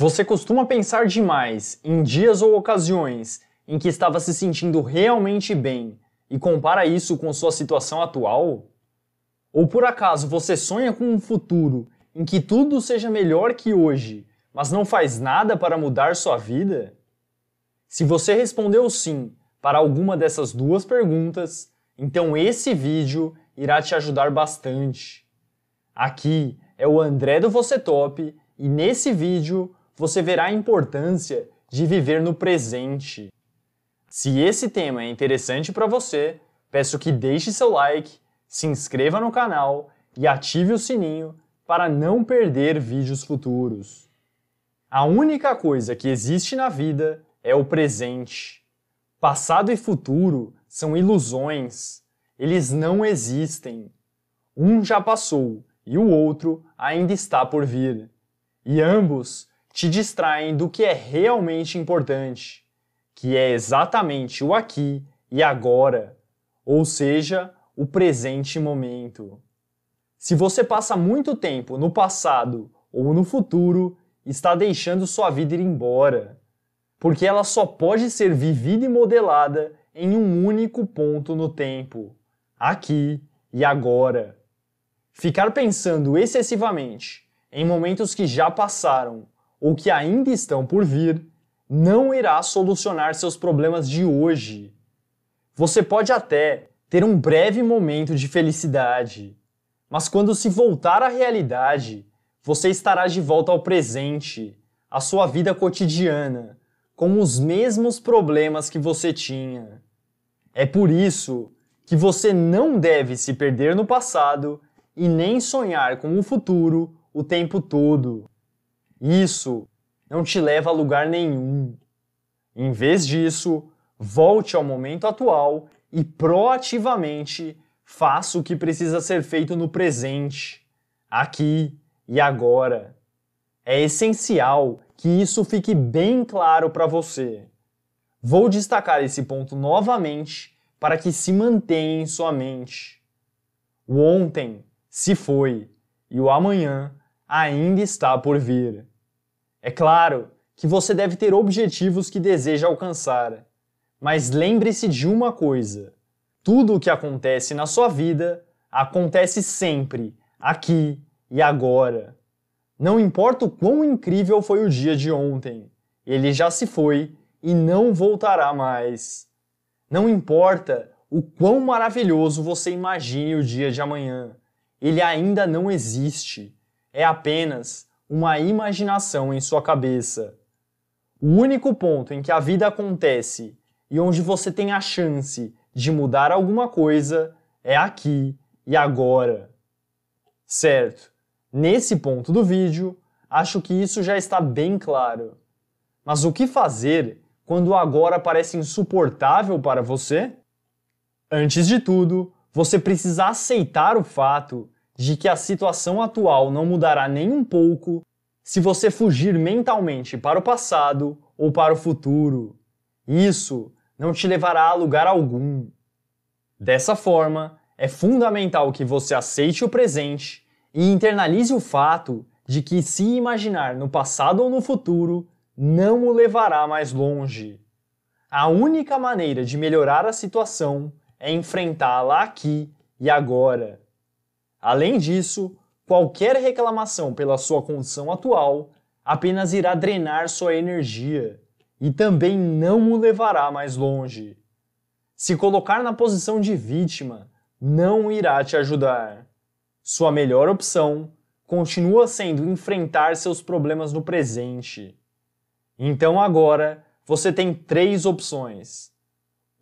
Você costuma pensar demais em dias ou ocasiões em que estava se sentindo realmente bem e compara isso com sua situação atual? Ou por acaso você sonha com um futuro em que tudo seja melhor que hoje, mas não faz nada para mudar sua vida? Se você respondeu sim para alguma dessas duas perguntas, então esse vídeo irá te ajudar bastante. Aqui é o André do Você Top e nesse vídeo você verá a importância de viver no presente. Se esse tema é interessante para você, peço que deixe seu like, se inscreva no canal e ative o sininho para não perder vídeos futuros. A única coisa que existe na vida é o presente. Passado e futuro são ilusões. Eles não existem. Um já passou e o outro ainda está por vir. E ambos te distraem do que é realmente importante, que é exatamente o aqui e agora, ou seja, o presente momento. Se você passa muito tempo no passado ou no futuro, está deixando sua vida ir embora, porque ela só pode ser vivida e modelada em um único ponto no tempo, aqui e agora. Ficar pensando excessivamente em momentos que já passaram ou que ainda estão por vir, não irá solucionar seus problemas de hoje. Você pode até ter um breve momento de felicidade, mas quando se voltar à realidade, você estará de volta ao presente, à sua vida cotidiana, com os mesmos problemas que você tinha. É por isso que você não deve se perder no passado e nem sonhar com o futuro o tempo todo. Isso não te leva a lugar nenhum. Em vez disso, volte ao momento atual e proativamente faça o que precisa ser feito no presente, aqui e agora. É essencial que isso fique bem claro para você. Vou destacar esse ponto novamente para que se mantenha em sua mente. O ontem se foi e o amanhã ainda está por vir. É claro que você deve ter objetivos que deseja alcançar, mas lembre-se de uma coisa: tudo o que acontece na sua vida acontece sempre, aqui e agora. Não importa o quão incrível foi o dia de ontem, ele já se foi e não voltará mais. Não importa o quão maravilhoso você imagine o dia de amanhã, ele ainda não existe. É apenas uma imaginação em sua cabeça. O único ponto em que a vida acontece e onde você tem a chance de mudar alguma coisa é aqui e agora. Certo, nesse ponto do vídeo, acho que isso já está bem claro. Mas o que fazer quando o agora parece insuportável para você? Antes de tudo, você precisa aceitar o fato de que a situação atual não mudará nem um pouco se você fugir mentalmente para o passado ou para o futuro. Isso não te levará a lugar algum. Dessa forma, é fundamental que você aceite o presente e internalize o fato de que se imaginar no passado ou no futuro não o levará mais longe. A única maneira de melhorar a situação é enfrentá-la aqui e agora. Além disso, qualquer reclamação pela sua condição atual apenas irá drenar sua energia e também não o levará mais longe. Se colocar na posição de vítima não irá te ajudar. Sua melhor opção continua sendo enfrentar seus problemas no presente. Então agora você tem três opções.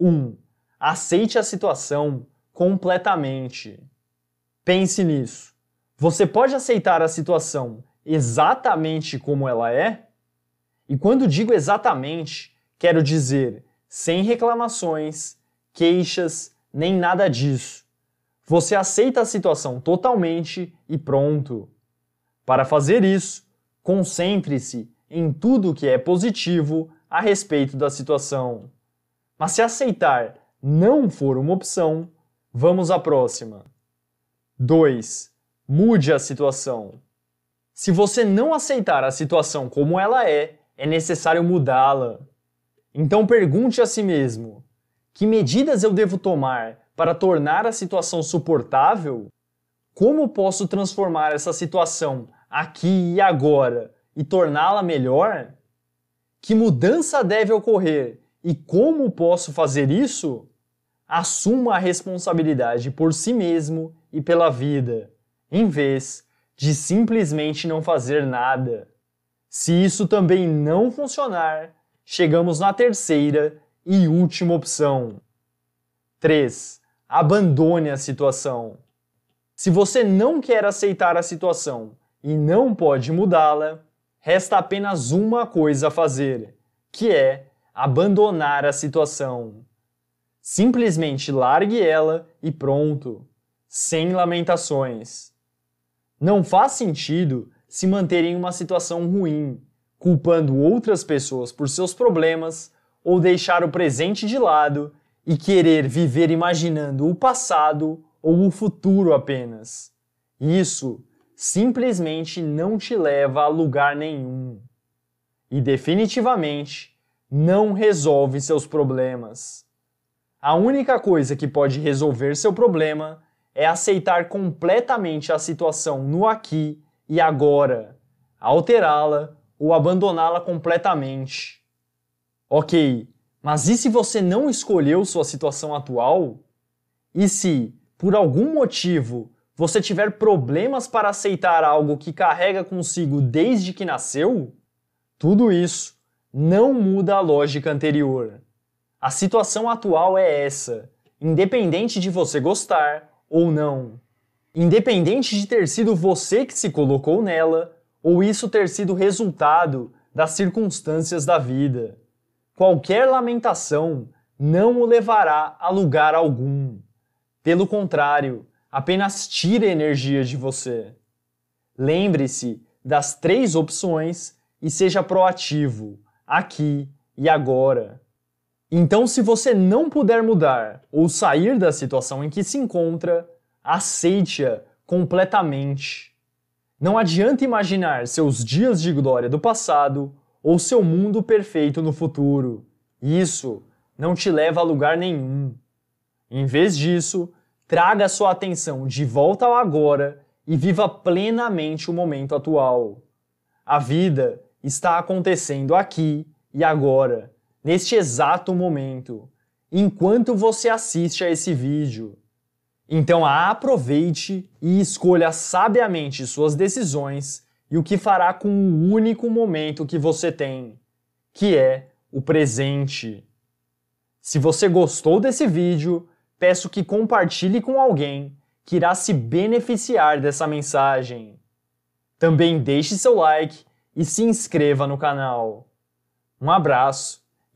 1. Um, aceite a situação completamente. Pense nisso. Você pode aceitar a situação exatamente como ela é? E quando digo exatamente, quero dizer sem reclamações, queixas, nem nada disso. Você aceita a situação totalmente e pronto. Para fazer isso, concentre-se em tudo que é positivo a respeito da situação. Mas se aceitar não for uma opção, vamos à próxima. 2. Mude a situação. Se você não aceitar a situação como ela é, é necessário mudá-la. Então pergunte a si mesmo: que medidas eu devo tomar para tornar a situação suportável? Como posso transformar essa situação aqui e agora e torná-la melhor? Que mudança deve ocorrer e como posso fazer isso? Assuma a responsabilidade por si mesmo e pela vida, em vez de simplesmente não fazer nada. Se isso também não funcionar, chegamos na terceira e última opção. 3. Abandone a situação. Se você não quer aceitar a situação e não pode mudá-la, resta apenas uma coisa a fazer, que é abandonar a situação. Simplesmente largue ela e pronto sem lamentações. Não faz sentido se manter em uma situação ruim, culpando outras pessoas por seus problemas ou deixar o presente de lado e querer viver imaginando o passado ou o futuro apenas. Isso simplesmente não te leva a lugar nenhum. E definitivamente não resolve seus problemas. A única coisa que pode resolver seu problema é aceitar completamente a situação no aqui e agora, alterá-la ou abandoná-la completamente. Ok, mas e se você não escolheu sua situação atual? E se, por algum motivo, você tiver problemas para aceitar algo que carrega consigo desde que nasceu? Tudo isso não muda a lógica anterior. A situação atual é essa, independente de você gostar ou não. Independente de ter sido você que se colocou nela, ou isso ter sido resultado das circunstâncias da vida. Qualquer lamentação não o levará a lugar algum. Pelo contrário, apenas tira energia de você. Lembre-se das três opções e seja proativo, aqui e agora. Então, se você não puder mudar ou sair da situação em que se encontra, aceite-a completamente. Não adianta imaginar seus dias de glória do passado ou seu mundo perfeito no futuro. Isso não te leva a lugar nenhum. Em vez disso, traga sua atenção de volta ao agora e viva plenamente o momento atual. A vida está acontecendo aqui e agora, neste exato momento, enquanto você assiste a esse vídeo. Então aproveite e escolha sabiamente suas decisões e o que fará com o único momento que você tem, que é o presente. Se você gostou desse vídeo, peço que compartilhe com alguém que irá se beneficiar dessa mensagem. Também deixe seu like e se inscreva no canal. Um abraço